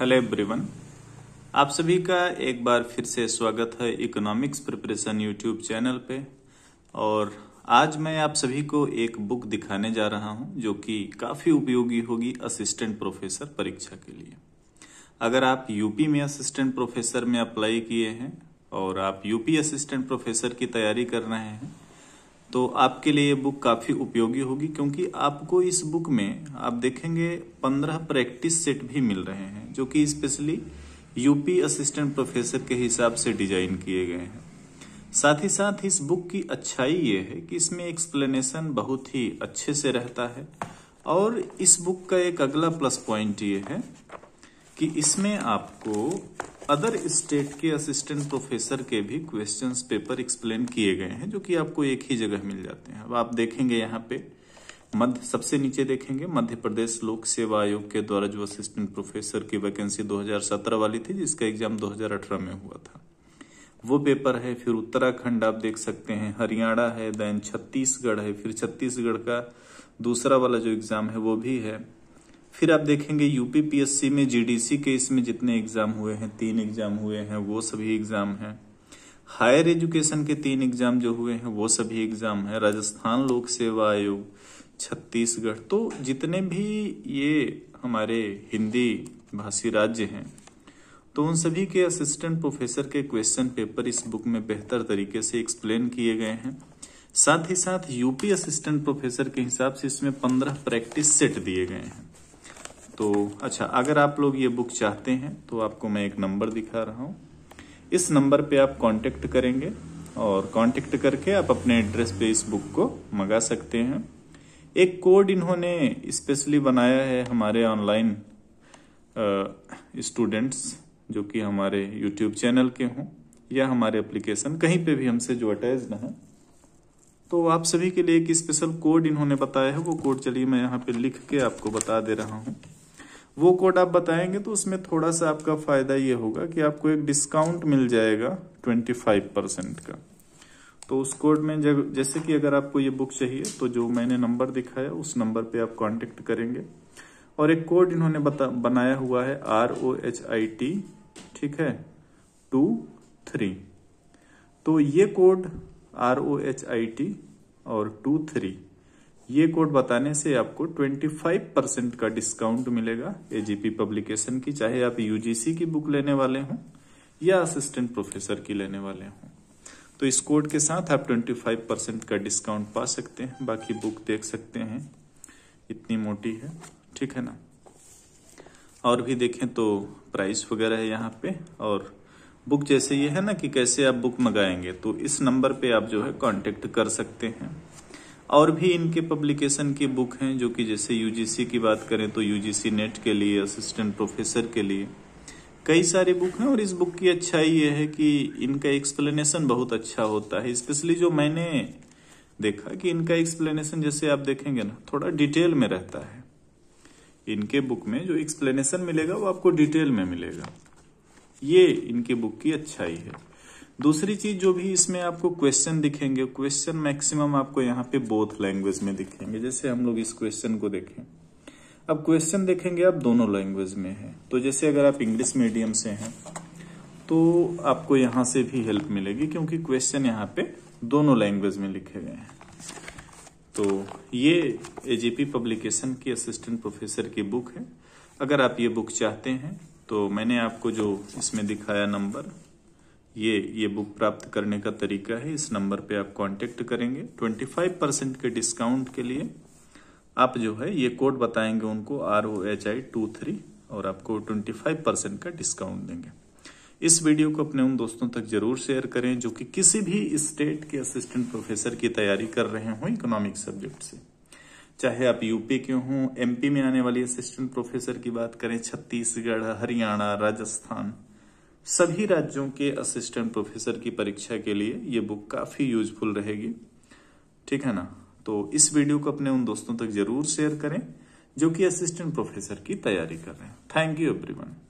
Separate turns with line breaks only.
hello everyone आप सभी का एक बार फिर से स्वागत है इकोनॉमिक्स प्रिपरेशन यूट्यूब चैनल पे और आज मैं आप सभी को एक बुक दिखाने जा रहा हूं जो कि काफ़ी उपयोगी होगी असिस्टेंट प्रोफेसर परीक्षा के लिए अगर आप यूपी में असिस्टेंट प्रोफेसर में अप्लाई किए हैं और आप यूपी असिस्टेंट प्रोफेसर की तैयारी कर रहे हैं तो आपके लिए ये बुक काफ़ी उपयोगी होगी क्योंकि आपको इस बुक में आप देखेंगे पंद्रह प्रैक्टिस सेट भी मिल रहे हैं जो कि स्पेशली यूपी असिस्टेंट प्रोफेसर के हिसाब से डिजाइन किए गए हैं साथ ही साथ इस बुक की अच्छाई ये है कि इसमें एक्सप्लेनेशन बहुत ही अच्छे से रहता है और इस बुक का एक अगला प्लस पॉइंट ये है कि इसमें आपको अदर स्टेट के असिस्टेंट प्रोफेसर के भी क्वेश्चंस पेपर एक्सप्लेन किए गए हैं जो कि आपको एक ही जगह मिल जाते हैं अब आप देखेंगे यहाँ पे मध्य सबसे नीचे देखेंगे मध्य प्रदेश लोक सेवा आयोग के द्वारा जो असिस्टेंट प्रोफेसर की वैकेंसी 2017 वाली थी जिसका एग्जाम 2018 में हुआ था वो पेपर है फिर उत्तराखंड आप देख सकते हैं हरियाणा है देन छत्तीसगढ़ है फिर छत्तीसगढ़ का दूसरा वाला जो एग्जाम है वो भी है फिर आप देखेंगे यूपी में जीडीसी के इसमें जितने एग्जाम हुए हैं तीन एग्जाम हुए हैं वो सभी एग्जाम हैं हायर एजुकेशन के तीन एग्जाम जो हुए हैं वो सभी एग्जाम हैं राजस्थान लोक सेवा आयोग छत्तीसगढ़ तो जितने भी ये हमारे हिंदी भाषी राज्य हैं तो उन सभी के असिस्टेंट प्रोफेसर के क्वेश्चन पेपर इस बुक में बेहतर तरीके से एक्सप्लेन किए गए हैं साथ ही साथ यूपी असिस्टेंट प्रोफेसर के हिसाब से इसमें पंद्रह प्रैक्टिस सेट दिए गए हैं तो अच्छा अगर आप लोग ये बुक चाहते हैं तो आपको मैं एक नंबर दिखा रहा हूँ इस नंबर पे आप कांटेक्ट करेंगे और कांटेक्ट करके आप अपने एड्रेस पे इस बुक को मंगा सकते हैं एक कोड इन्होंने स्पेशली बनाया है हमारे ऑनलाइन स्टूडेंट्स जो कि हमारे यूट्यूब चैनल के हों या हमारे एप्लीकेशन कहीं पे भी हमसे जो अटैच ना है तो आप सभी के लिए एक स्पेशल कोड इन्होंने बताया है वो कोड चलिए मैं यहाँ पे लिख के आपको बता दे रहा हूँ वो कोड आप बताएंगे तो उसमें थोड़ा सा आपका फायदा ये होगा कि आपको एक डिस्काउंट मिल जाएगा ट्वेंटी फाइव परसेंट का तो उस कोड में जब जैसे कि अगर आपको ये बुक चाहिए तो जो मैंने नंबर दिखाया उस नंबर पे आप कांटेक्ट करेंगे और एक कोड इन्होंने बता, बनाया हुआ है R O H I T ठीक है टू थ्री तो ये code R O H I T और टू थ्री ये कोड बताने से आपको 25 परसेंट का डिस्काउंट मिलेगा एजीपी पब्लिकेशन की चाहे आप यूजीसी की बुक लेने वाले हों या असिस्टेंट प्रोफेसर की लेने वाले हों तो इस कोड के साथ आप 25 परसेंट का डिस्काउंट पा सकते हैं बाकी बुक देख सकते हैं इतनी मोटी है ठीक है ना और भी देखें तो प्राइस वगैरह है यहाँ पे और बुक जैसे ये है ना कि कैसे आप बुक मंगाएंगे तो इस नंबर पे आप जो है कांटेक्ट कर सकते हैं और भी इनके पब्लिकेशन की बुक हैं जो कि जैसे यूजीसी की बात करें तो यूजीसी नेट के लिए असिस्टेंट प्रोफेसर के लिए कई सारी बुक हैं और इस बुक की अच्छाई ये है कि इनका एक्सप्लेनेशन बहुत अच्छा होता है स्पेशली जो मैंने देखा कि इनका एक्सप्लेनेशन जैसे आप देखेंगे ना थोड़ा डिटेल में रहता है इनके बुक में जो एक्सप्लेनेशन मिलेगा वो आपको डिटेल में मिलेगा ये इनकी बुक की अच्छाई है दूसरी चीज जो भी इसमें आपको क्वेश्चन दिखेंगे क्वेश्चन मैक्सिमम आपको यहाँ पे बोथ लैंग्वेज में दिखेंगे जैसे हम लोग इस क्वेश्चन को देखें अब क्वेश्चन देखेंगे आप दोनों लैंग्वेज में है तो जैसे अगर आप इंग्लिश मीडियम से हैं तो आपको यहां से भी हेल्प मिलेगी क्योंकि क्वेश्चन यहाँ पे दोनों लैंग्वेज में लिखे गए हैं तो ये एजीपी पब्लिकेशन की असिस्टेंट प्रोफेसर की बुक है अगर आप ये बुक चाहते हैं तो मैंने आपको जो इसमें दिखाया नंबर ये ये बुक प्राप्त करने का तरीका है इस नंबर पे आप कांटेक्ट करेंगे 25 परसेंट के डिस्काउंट के लिए आप जो है ये कोड बताएंगे उनको R O H I T two three आपको 25 परसेंट का डिस्काउंट देंगे इस वीडियो को अपने उन दोस्तों तक जरूर शेयर करें जो कि किसी भी स्टेट के असिस्टेंट प्रोफेसर की तैयारी कर रहे हों इकोनॉमिक सब्जेक्ट से चाहे आप यूपी के हों एमपी में आने वाली असिस्टेंट प्रोफेसर की बात करें छत्तीसगढ़ हरियाणा राजस्थान सभी राज्यों के असिस्टेंट प्रोफेसर की परीक्षा के लिए ये बुक काफ़ी यूजफुल रहेगी ठीक है ना तो इस वीडियो को अपने उन दोस्तों तक जरूर शेयर करें जो कि असिस्टेंट प्रोफेसर की तैयारी कर रहे हैं थैंक यू एवरीवन